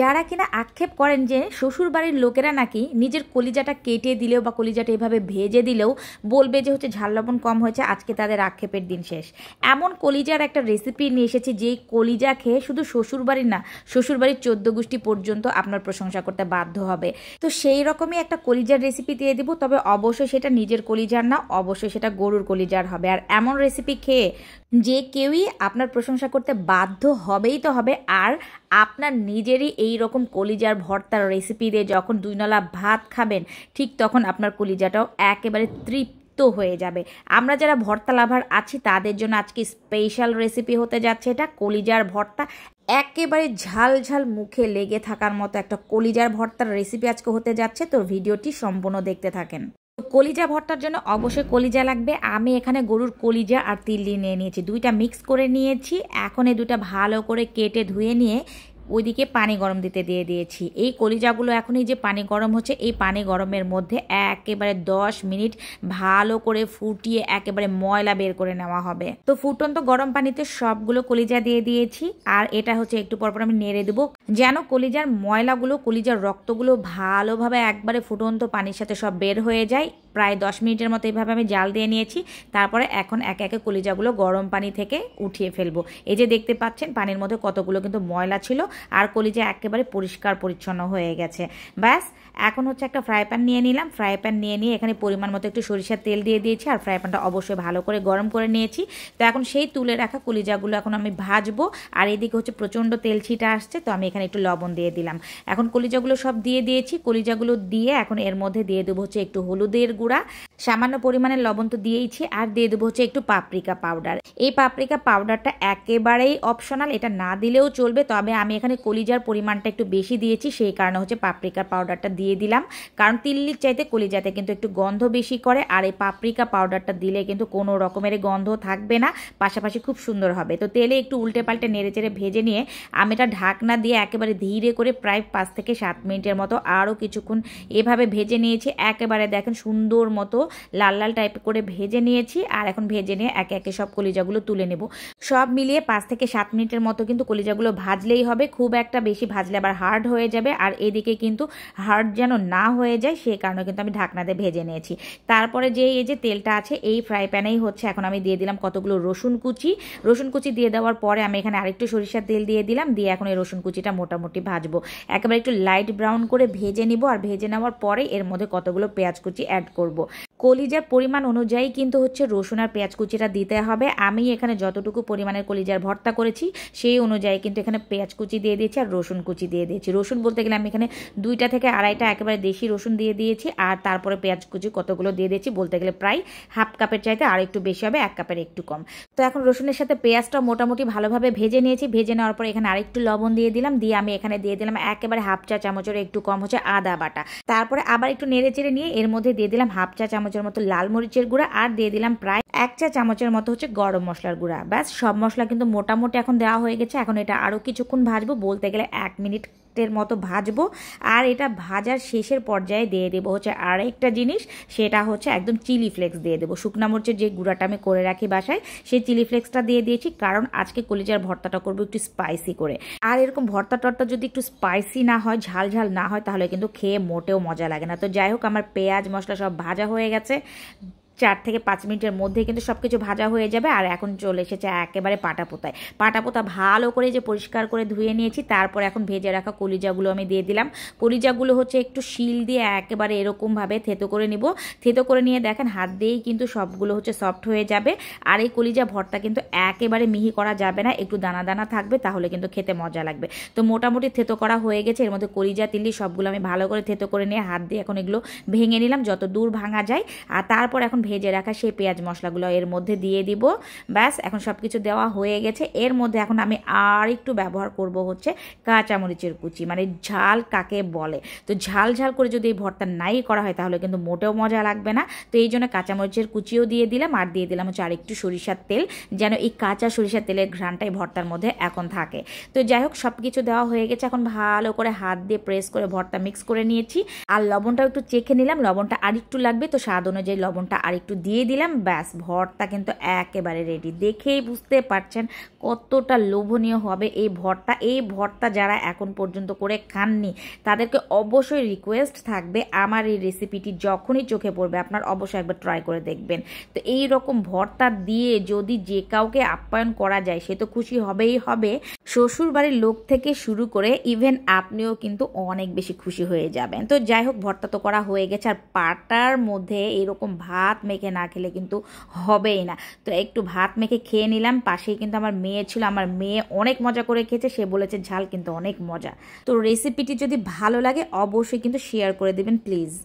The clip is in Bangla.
যারা কিনা আক্ষেপ করেন যে শ্বশুর বাড়ির লোকেরা নাকি নিজের কলিজাটা কেটে দিলেও বা কলিজাটা এভাবে ভেজে দিলেও বলবে যে হচ্ছে ঝাল লবণ কম হয়েছে আজকে তাদের আক্ষেপের দিন শেষ এমন কলিজার একটা রেসিপি নিয়ে এসেছি যেই কলিজা খেয়ে শুধু শ্বশুর বাড়ির না শ্বশুর বাড়ির চোদ্দ গোষ্ঠী পর্যন্ত আপনার প্রশংসা করতে বাধ্য হবে তো সেই রকমই একটা কলিজার রেসিপি দিয়ে দেবো তবে অবশ্যই সেটা নিজের কলিজার না অবশ্যই সেটা গরুর কলিজার হবে আর এমন রেসিপি খেয়ে যে কেউই আপনার প্রশংসা করতে বাধ্য হবেই তো হবে আর আপনার নিজেরই এই রকম কলিজার ভর্তার রেসিপি দিয়ে যখন দুই নলা ভাত খাবেন ঠিক তখন আপনার কলিজাটাও একেবারে তৃপ্ত হয়ে যাবে আমরা যারা ভর্তা লাভার আছি তাদের জন্য আজকে স্পেশাল রেসিপি হতে যাচ্ছে এটা কলিজার ভর্তা একেবারে ঝাল ঝাল মুখে লেগে থাকার মতো একটা কলিজার ভর্তার রেসিপি আজকে হতে যাচ্ছে তো ভিডিওটি সম্পূর্ণ দেখতে থাকেন কলিজা ভর্তার জন্য অবশ্যই কলিজা লাগবে আমি এখানে গরুর কলিজা আর তিল্লি নিয়ে নিয়েছি দুইটা মিক্স করে নিয়েছি এখন এই দুটা ভালো করে কেটে ধুয়ে নিয়ে ওইদিকে পানি গরম দিতে দিয়ে দিয়েছি এই কলিজাগুলো এখন এই যে পানি গরম হচ্ছে এই পানি গরমের মধ্যে একেবারে দশ মিনিট ভালো করে ফুটিয়ে একেবারে ময়লা বের করে নেওয়া হবে তো ফুটন্ত গরম পানিতে সবগুলো কলিজা দিয়ে দিয়েছি আর এটা হচ্ছে একটু পরপর আমি নেড়ে দেবো যেন কলিজার ময়লাগুলো কলিজার রক্তগুলো ভালোভাবে একবারে ফুটন্ত পানির সাথে সব বের হয়ে যায় প্রায় দশ মিনিটের মতো এইভাবে আমি জাল দিয়ে নিয়েছি তারপরে এখন একে একে কলিজাগুলো গরম পানি থেকে উঠিয়ে ফেলবো এই যে দেখতে পাচ্ছেন পানির মধ্যে কতগুলো কিন্তু ময়লা ছিল আর কলিজা একেবারে পরিষ্কার পরিচ্ছন্ন হয়ে গেছে ব্যাস এখন হচ্ছে একটা ফ্রাই প্যান নিয়ে নিলাম ফ্রাই প্যান নিয়ে নিয়ে এখানে পরিমাণ মতো একটু সরিষার তেল দিয়ে দিয়েছি আর ফ্রাই প্যানটা অবশ্যই ভালো করে গরম করে নিয়েছি তো এখন সেই তুলে রাখা কলিজাগুলো এখন আমি ভাজবো আর এদিকে হচ্ছে প্রচণ্ড তেল ছিটা আসছে তো আমি এখানে একটু লবণ দিয়ে দিলাম এখন কলিজাগুলো সব দিয়ে দিয়েছি কলিজাগুলো দিয়ে এখন এর মধ্যে দিয়ে দেবো হচ্ছে একটু হলুদের গুঁড়া সামান্য পরিমাণে লবণ তো দিয়েইছি আর দিয়ে দেবো হচ্ছে একটু পাপরিকা পাউডার এই পাপরিকা পাউডারটা একেবারেই অপশনাল এটা না দিলেও চলবে তবে আমি এখানে কলিজার পরিমাণটা একটু বেশি দিয়েছি সেই কারণে হচ্ছে পাপরিকা পাউডারটা দিয়ে দিলাম কারণ তিল্লির চাইতে কলিজাতে কিন্তু একটু গন্ধ বেশি করে আর এই পাপরিকা পাউডারটা দিলে কিন্তু কোনো রকমের গন্ধ থাকবে না পাশাপাশি খুব সুন্দর হবে তো তেলে একটু উল্টে পাল্টে চেড়ে ভেজে নিয়ে আমি এটা ঢাকনা দিয়ে একেবারে ধীরে করে প্রায় পাঁচ থেকে সাত মিনিটের মতো আরও কিছুক্ষণ এভাবে ভেজে নিয়েছি একেবারে দেখেন সুন্দর সুন্দর মতো লাল লাল টাইপ করে ভেজে নিয়েছি আর এখন ভেজে নিয়ে একে একে সব কলিজাগুলো তুলে নেব সব মিলিয়ে পাঁচ থেকে সাত মিনিটের মতো কিন্তু কলিজাগুলো ভাজলেই হবে খুব একটা বেশি ভাজলে আবার হার্ড হয়ে যাবে আর এদিকে কিন্তু হার্ড যেন না হয়ে যায় সেই কারণে কিন্তু আমি ঢাকনাতে ভেজে নিয়েছি তারপরে যে এই যে তেলটা আছে এই ফ্রাই প্যানেই হচ্ছে এখন আমি দিয়ে দিলাম কতগুলো রসুন কুচি রসুন কুচি দিয়ে দেওয়ার পরে আমি এখানে আরেকটু সরিষার তেল দিয়ে দিলাম দিয়ে এখন এই রসুন কুচিটা মোটামুটি ভাজবো একেবারে একটু লাইট ব্রাউন করে ভেজে নিব আর ভেজে নেওয়ার পরে এর মধ্যে কতগুলো পেঁয়াজ কুচি অ্যাড করব। কলিজার পরিমাণ অনুযায়ী কিন্তু হচ্ছে রসুন আর পেঁয়াজ কুচিটা দিতে হবে আমি এখানে যতটুকু পরিমাণের কলিজার ভর্তা করেছি সেই অনুযায়ী কিন্তু এখানে পেঁয়াজ কুচি দিয়ে দিয়েছি আর রসুন কুচি দিয়ে দিয়েছি রসুন বলতে গেলে আমি এখানে দুইটা থেকে আড়াইটা একেবারে দেশি রসুন দিয়ে দিয়েছি আর তারপরে পেঁয়াজ কুচি কতগুলো দিয়ে দিয়েছি বলতে গেলে প্রায় হাফ কাপের চাইতে আর একটু বেশি হবে এক কাপের একটু কম তো এখন রসুনের সাথে পেঁয়াজটা মোটামুটি ভালোভাবে ভেজে নিয়েছি ভেজে নেওয়ার পর এখানে আরেকটু লবণ দিয়ে দিলাম দিয়ে আমি এখানে দিয়ে দিলাম একেবারে হাফ চা চামচের একটু কম হচ্ছে আদা বাটা তারপরে আবার একটু নেড়ে চেড়ে নিয়ে এর মধ্যে দিয়ে দিলাম হাফ চা চামচ চামচের মতো লাল মরিচের গুঁড়া আর দিয়ে দিলাম প্রায় এক চা চামচের মতো হচ্ছে গরম মশলার গুঁড়া ব্যাস সব মশলা কিন্তু মোটামুটি এখন দেওয়া হয়ে গেছে এখন এটা আরও কিছুক্ষণ ভাজবো বলতে গেলে এক মিনিট এর মতো ভাজবো আর এটা ভাজার শেষের পর্যায়ে দিয়ে দেবো হচ্ছে আরেকটা জিনিস সেটা হচ্ছে একদম চিলি ফ্লেক্স দিয়ে দেবো শুকনা মরচের যে গুঁড়াটা আমি করে রাখি বাসায় সেই চিলি ফ্লেক্সটা দিয়ে দিয়েছি কারণ আজকে কলিজার ভর্তাটা করবো একটু স্পাইসি করে আর এরকম ভর্তা টর্তা যদি একটু স্পাইসি না হয় ঝাল ঝাল না হয় তাহলে কিন্তু খেয়ে মোটেও মজা লাগে না তো যাই হোক আমার পেঁয়াজ মশলা সব ভাজা হয়ে গেছে চার থেকে পাঁচ মিনিটের মধ্যে কিন্তু সব কিছু ভাজা হয়ে যাবে আর এখন চলে এসেছে একেবারে পাটা পোতায় পাটা পোতা ভালো করে যে পরিষ্কার করে ধুয়ে নিয়েছি তারপর এখন ভেজে রাখা কলিজাগুলো আমি দিয়ে দিলাম কলিজাগুলো হচ্ছে একটু শিল দিয়ে একেবারে এরকমভাবে থেতো করে নিব থেতো করে নিয়ে দেখেন হাত দিয়েই কিন্তু সবগুলো হচ্ছে সফট হয়ে যাবে আর এই কলিজা ভর্তা কিন্তু একেবারে মিহি করা যাবে না একটু দানা দানা থাকবে তাহলে কিন্তু খেতে মজা লাগবে তো মোটামুটি থেতো করা হয়ে গেছে এর মধ্যে কলিজা তিল্লি সবগুলো আমি ভালো করে থেতো করে নিয়ে হাত দিয়ে এখন এগুলো ভেঙে নিলাম যত দূর ভাঙা যায় আর তারপর এখন ভেজে রাখা সেই পেঁয়াজ মশলাগুলো এর মধ্যে দিয়ে দিব ব্যাস এখন সব কিছু দেওয়া হয়ে গেছে এর মধ্যে এখন আমি আর একটু ব্যবহার করব হচ্ছে কাঁচামরিচের কুচি মানে ঝাল কাকে বলে তো ঝাল ঝাল করে যদি এই ভর্তা নাই করা হয় তাহলে কিন্তু মোটেও মজা লাগবে না তো এই জন্য কাঁচামরিচের কুচিও দিয়ে দিলাম আর দিয়ে দিলাম হচ্ছে আর একটু সরিষার তেল যেন এই কাঁচা সরিষার তেলের ঘ্রাণটাই ভর্তার মধ্যে এখন থাকে তো যাই হোক সব কিছু দেওয়া হয়ে গেছে এখন ভালো করে হাত দিয়ে প্রেস করে ভর্তা মিক্স করে নিয়েছি আর লবণটাও একটু চেখে নিলাম লবণটা আর একটু লাগবে তো স্বাদ অনুযায়ী লবণটা আর একটু দিয়ে দিলাম ব্যাস ভরটা কিন্তু একেবারে রেডি দেখেই বুঝতে পারছেন কতটা লোভনীয় হবে এই ভরটা এই ভরটা যারা এখন পর্যন্ত করে খাননি তাদেরকে অবশ্যই রিকোয়েস্ট থাকবে আমার এই রেসিপিটি যখনই চোখে পড়বে আপনার অবশ্যই একবার ট্রাই করে দেখবেন তো এই রকম ভরটা দিয়ে যদি যে কাউকে আপ্যায়ন করা যায় সে তো খুশি হবেই হবে শ্বশুর বাড়ির লোক থেকে শুরু করে ইভেন আপনিও কিন্তু অনেক বেশি খুশি হয়ে যাবেন তো যাই হোক ভরটা তো করা হয়ে গেছে আর পাটার মধ্যে এরকম ভাত মেখে না খেলে কিন্তু হবেই না তো একটু ভাত মেখে খেয়ে নিলাম পাশেই কিন্তু আমার মেয়ে ছিল আমার মেয়ে অনেক মজা করে খেয়েছে সে বলেছে ঝাল কিন্তু অনেক মজা তো রেসিপিটি যদি ভালো লাগে অবশ্যই কিন্তু শেয়ার করে দেবেন প্লিজ